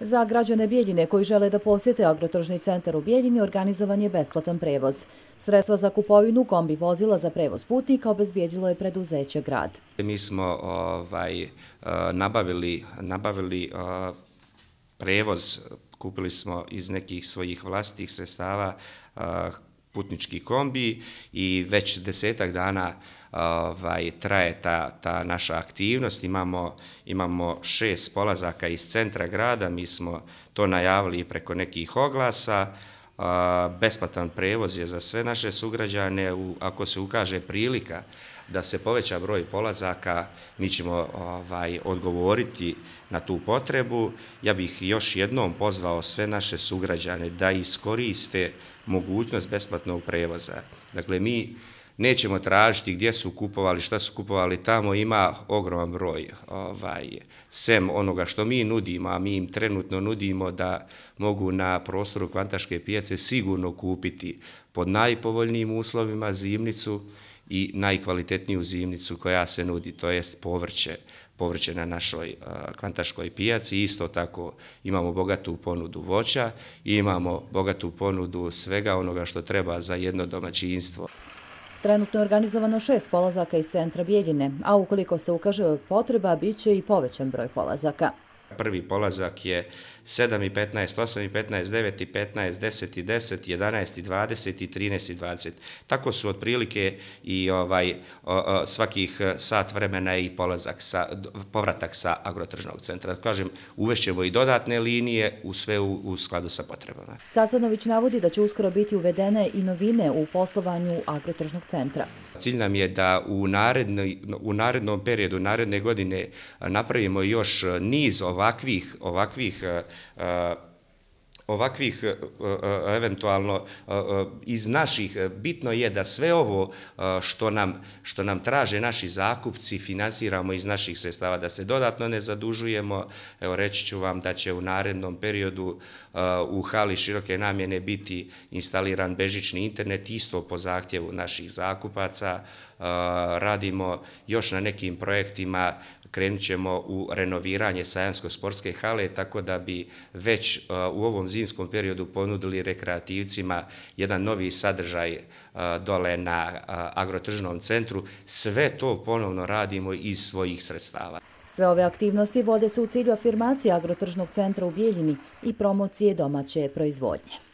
Za građane Bijeljine koji žele da posjete agrotržni centar u Bijeljini organizovan je besplatan prevoz. Sredstva za kupovinu kombi vozila za prevoz putnika obezbijedilo je preduzeće grad. Mi smo ovaj, eh, nabavili, nabavili eh, prevoz, kupili smo iz nekih svojih vlastih sredstava eh, putnički kombi i već desetak dana ovaj, traje ta, ta naša aktivnost. Imamo, imamo šest polazaka iz centra grada, mi smo to najavili preko nekih oglasa. Besplatan prevoz je za sve naše sugrađane, ako se ukaže prilika, da se poveća broj polazaka, mi ćemo ovaj, odgovoriti na tu potrebu. Ja bih još jednom pozvao sve naše sugrađane da iskoriste mogućnost besplatnog prevoza. Dakle, mi nećemo tražiti gdje su kupovali, šta su kupovali, tamo ima ogroman broj ovaj, sem onoga što mi nudimo, a mi im trenutno nudimo da mogu na prostoru kvantaške pijace sigurno kupiti pod najpovoljnijim uslovima zimnicu, i najkvalitetniju zimnicu koja se nudi, to je povrće, povrće na našoj kvantaškoj pijaci. Isto tako imamo bogatu ponudu voća i imamo bogatu ponudu svega onoga što treba za jedno domaćinstvo. Trenutno je organizovano šest polazaka iz centra Bijeljine, a ukoliko se ukaže potreba, bit će i povećan broj polazaka. Prvi polazak je 7.15, 8.15, 9.15, 10.10, 11.20, 15, i 15, 13 20. Tako su otprilike i ovaj svakih e, sat vremena i polazak sa, povratak sa agrotržnog centra. Kažem, uvešćemo i dodatne linije u sve u, u skladu sa potrebama. Cacanović navodi da će uskoro biti uvedene i novine u poslovanju agrotržnog centra. Cilj nam je da u, naredni, u narednom periodu, naredne godine napravimo još niz ovakvih, ovakvih uh, uh, ovakvih e, e, eventualno e, iz naših, bitno je da sve ovo što nam, što nam traže naši zakupci finansiramo iz naših sredstava, da se dodatno ne zadužujemo. Evo, reći ću vam da će u narednom periodu u hali široke namjene biti instaliran bežični internet, isto po zahtjevu naših zakupaca. Radimo još na nekim projektima krenut ćemo u renoviranje Sajansko-sportske hale, tako da bi već u ovom zimskom periodu ponudili rekreativcima jedan novi sadržaj dole na agrotržnom centru. Sve to ponovno radimo iz svojih sredstava. Sve ove aktivnosti vode se u cilju afirmacije agrotržnog centra u Bijeljini i promocije domaće proizvodnje.